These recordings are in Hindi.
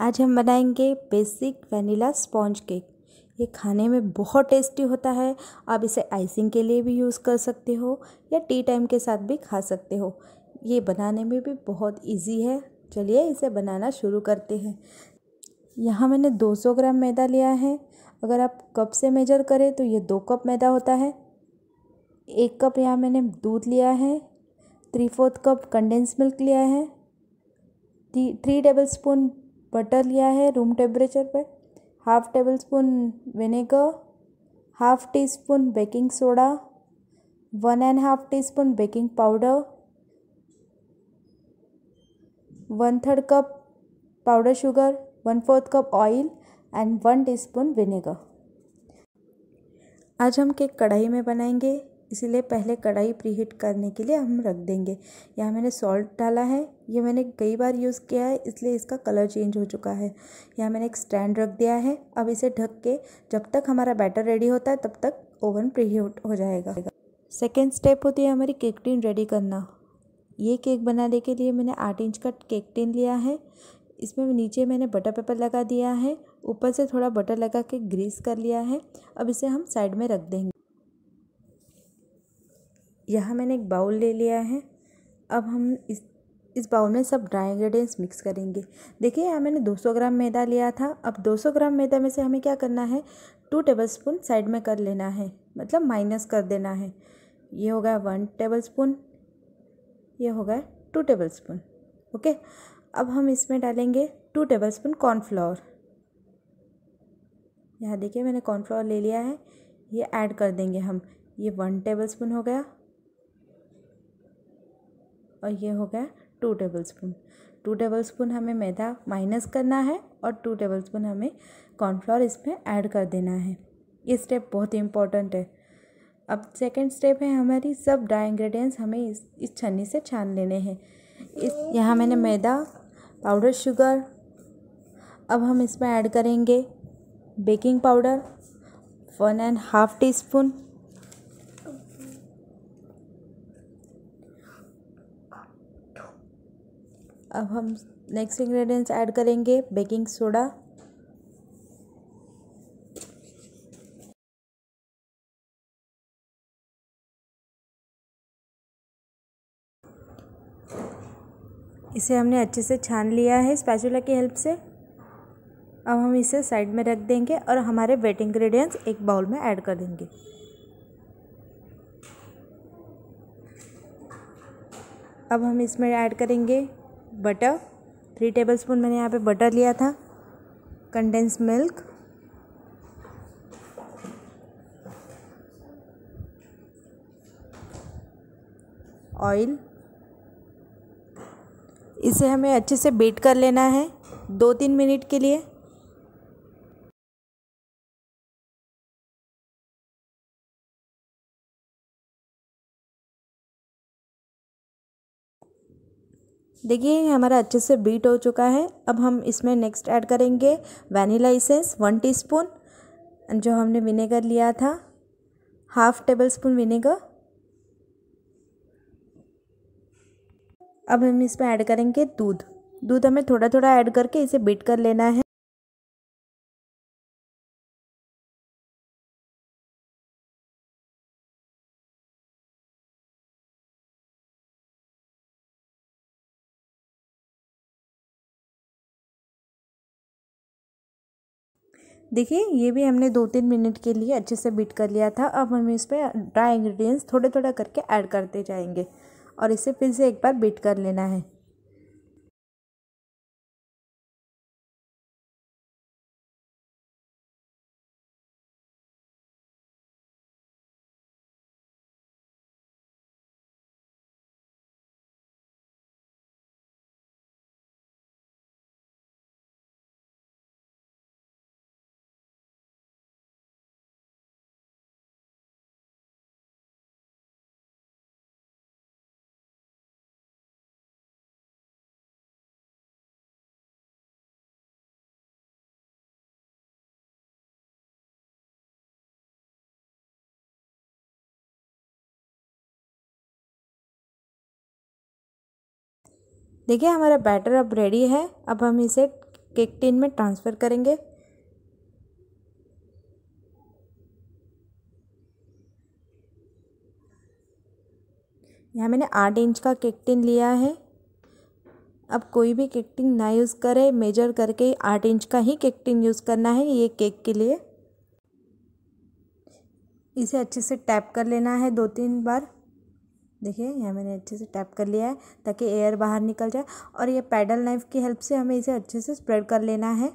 आज हम बनाएंगे बेसिक वनीला स्पॉन्ज केक ये खाने में बहुत टेस्टी होता है आप इसे आइसिंग के लिए भी यूज़ कर सकते हो या टी टाइम के साथ भी खा सकते हो ये बनाने में भी बहुत इजी है चलिए इसे बनाना शुरू करते हैं यहाँ मैंने 200 ग्राम मैदा लिया है अगर आप कप से मेजर करें तो ये दो कप मैदा होता है एक कप यहाँ मैंने दूध लिया है three fourth cup condense milk लिया है थ्री टेबल स्पून बटर लिया है रूम टेम्परेचर पर half tablespoon vinegar half teaspoon baking soda one and half teaspoon baking powder one third cup powder sugar one fourth cup oil and one teaspoon vinegar आज हम केक कढ़ाई में बनाएंगे इसीलिए पहले कढ़ाई प्रीहीट करने के लिए हम रख देंगे यहाँ मैंने सॉल्ट डाला है ये मैंने कई बार यूज़ किया है इसलिए इसका कलर चेंज हो चुका है यहाँ मैंने एक स्टैंड रख दिया है अब इसे ढक के जब तक हमारा बैटर रेडी होता है तब तक ओवन प्रीहीट हो जाएगा सेकेंड स्टेप होती है हमारी केक टिन रेडी करना ये केक बनाने के लिए मैंने आठ इंच का केक टिन लिया है इसमें नीचे मैंने बटर पेपर लगा दिया है ऊपर से थोड़ा बटर लगा के ग्रीस कर लिया है अब इसे हम साइड में रख देंगे यहाँ मैंने एक बाउल ले लिया है अब हम इस इस बाउल में सब ड्राई इंग्रेडिएंट्स मिक्स करेंगे देखिए यहाँ मैंने 200 ग्राम मैदा लिया था अब 200 ग्राम मैदा में से हमें क्या करना है टू टेबलस्पून साइड में कर लेना है मतलब माइनस कर देना है ये हो गया वन स्पून ये हो गया टू स्पून ओके अब हम इसमें डालेंगे टू टेबल स्पून कॉर्नफ्लावर यहाँ देखिए मैंने कॉर्नफ्लावर ले लिया है ये ऐड कर देंगे हम ये वन टेबल स्पून हो गया और ये हो गया two tablespoon two tablespoon हमें मैदा माइनस करना है और टू टेबल स्पून हमें कॉर्नफ्लोर इसमें ऐड कर देना है ये स्टेप बहुत ही इम्पॉर्टेंट है अब सेकेंड स्टेप है हमारी सब ड्राई इंग्रेडिएंट्स हमें इस इस छन्नी से छान लेने हैं इस यहाँ मैंने मैदा पाउडर शुगर अब हम इसमें ऐड करेंगे baking powder one and half teaspoon अब हम नेक्स्ट इंग्रेडिएंट्स ऐड करेंगे बेकिंग सोडा इसे हमने अच्छे से छान लिया है स्पैचुला की हेल्प से अब हम इसे साइड में रख देंगे और हमारे वेट इंग्रेडिएंट्स एक बाउल में ऐड कर देंगे अब हम इसमें ऐड करेंगे बटर थ्री टेबल स्पून मैंने यहाँ पे बटर लिया था कंडेंस मिल्क ऑयल इसे हमें अच्छे से बीट कर लेना है दो तीन मिनट के लिए देखिए ये हमारा अच्छे से बीट हो चुका है अब हम इसमें नेक्स्ट ऐड करेंगे वनीला इसेंस वन टीस्पून जो हमने विनेगर लिया था हाफ टेबल स्पून विनेगर अब हम इसमें ऐड करेंगे दूध दूध हमें थोड़ा थोड़ा ऐड करके इसे बीट कर लेना है देखिए ये भी हमने दो तीन मिनट के लिए अच्छे से बीट कर लिया था अब हम इसमें ड्राई इंग्रेडिएंट्स थोड़े थोड़ा करके ऐड करते जाएंगे और इसे फिर से एक बार बीट कर लेना है देखिए हमारा बैटर अब रेडी है अब हम इसे केक टिन में ट्रांसफ़र करेंगे यहाँ मैंने आठ इंच का केक टिन लिया है अब कोई भी केक टिन ना यूज़ करे मेजर करके आठ इंच का ही केक टिन यूज़ करना है ये केक के लिए इसे अच्छे से टैप कर लेना है दो तीन बार देखिए यहाँ मैंने अच्छे से टैप कर लिया है ताकि एयर बाहर निकल जाए और ये पैडल नाइफ़ की हेल्प से हमें इसे अच्छे से स्प्रेड कर लेना है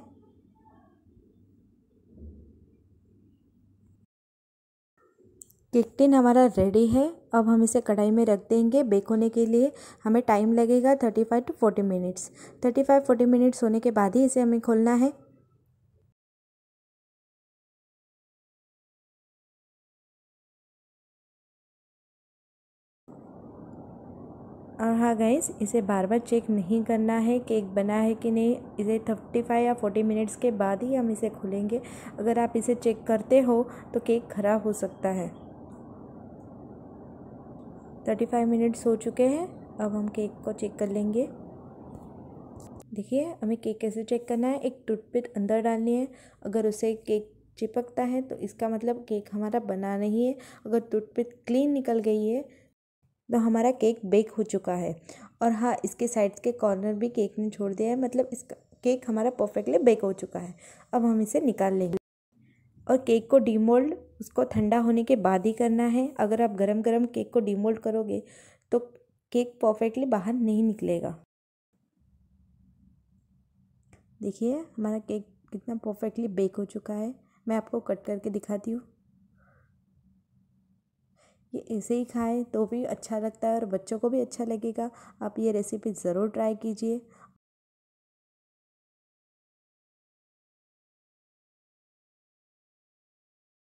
केक टिन हमारा रेडी है अब हम इसे कढ़ाई में रख देंगे बेक होने के लिए हमें टाइम लगेगा thirty five to forty minutes thirty five forty minutes होने के बाद ही इसे हमें खोलना है हाँ गैस इसे बार बार चेक नहीं करना है केक बना है कि नहीं इसे थर्टी फाइव या फोर्टी मिनट्स के बाद ही हम इसे खोलेंगे अगर आप इसे चेक करते हो तो केक ख़राब हो सकता है थर्टी फाइव मिनट्स हो चुके हैं अब हम केक को चेक कर लेंगे देखिए हमें केक कैसे चेक करना है एक टूथपिक अंदर डालनी है अगर उसे केक चिपकता है तो इसका मतलब केक हमारा बना नहीं है अगर टूथपिक क्लीन निकल गई है तो हमारा केक बेक हो चुका है और हाँ इसके साइड्स के कॉर्नर भी केक ने छोड़ दिया है मतलब इसका केक हमारा परफेक्टली बेक हो चुका है अब हम इसे निकाल लेंगे और केक को डीमोल्ड उसको ठंडा होने के बाद ही करना है अगर आप गरम गरम केक को डीमोल्ड करोगे तो केक परफेक्टली बाहर नहीं निकलेगा देखिए हमारा केक कितना परफेक्टली बेक हो चुका है मैं आपको कट करके दिखाती हूँ ये ऐसे ही खाएं तो भी अच्छा लगता है और बच्चों को भी अच्छा लगेगा आप ये रेसिपी ज़रूर ट्राई कीजिए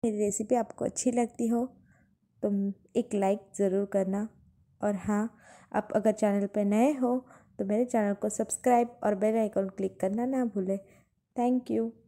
मेरी रेसिपी आपको अच्छी लगती हो तो एक लाइक ज़रूर करना और हाँ आप अगर चैनल पर नए हो तो मेरे चैनल को सब्सक्राइब और बेल आइकॉन क्लिक करना ना भूलें थैंक यू